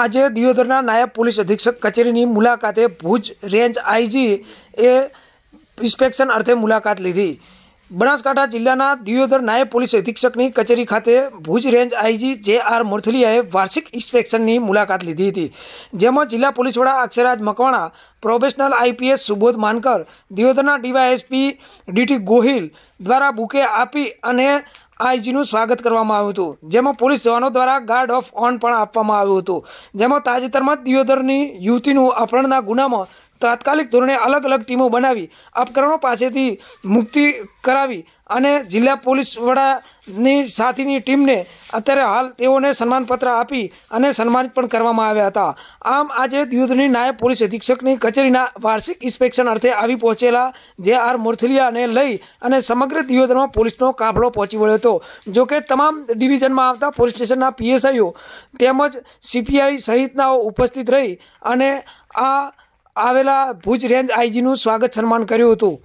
આજે દિયોદરના નાયબ પોલીસ અધિક્ષક કચેરીની મુલાકાતે ભુજ રેન્જ આઈજી એ ઇન્સ્પેક્શન અર્થે મુલાકાત લીધી બનાસકાંઠા જિલ્લાના દિયોદર નાયબ પોલીસ અધિક્ષકની કચેરી ખાતે Bhuj range IG J R મુરથલિયાએ વાર્ષિક ઇન્સ્પેક્શનની મુલાકાત લીધી હતી જેમાં જિલ્લા પોલીસ વડા અક્ષરાજ મકવાણા પ્રોબેશનલ આઈપીએસ સુબોધ માનકર દિયોદરના ડીવાયએસપી ડીટી ગોહિલ દ્વારા બુકે આપી અને આઈજીનું સ્વાગત કરવામાં આવ્યું હતું જેમાં પોલીસ જવાનો દ્વારા ગાર્ડ ઓફ ઓન પણ આપવામાં આવ્યું હતું જેમાં તાજેતરમાં દિયોદરની યુવતીનું અપહરણના ગુનામાં તાત્કાલિક ધોરણે અલગ અલગ ટીમો બનાવી અપકરણો પાસેથી મુક્તિ કરાવી અને જિલ્લા પોલીસ વડાની સાથેની ટીમને અત્યારે હાલ તેઓને સન્માનપત્ર આપી અને સન્માનિત પણ કરવામાં આવ્યા હતા આમ આજે દ્યુધની નાયબ પોલીસ અધિક્ષકની કચેરીના વાર્ષિક ઇન્સ્પેક્શન અર્થે આવી પહોંચેલા જે આર મોરથલિયાને લઈ અને સમગ્ર દિયોદરમાં પોલીસનો કાફલો પહોંચી વળ્યો હતો જોકે તમામ ડિવિઝનમાં આવતા પોલીસ સ્ટેશનના પીએસઆઈઓ તેમજ સીપીઆઈ સહિતનાઓ ઉપસ્થિત રહી અને આ આવેલા ભુજ રેન્જ આઈજીનું સ્વાગત સન્માન કર્યું હતું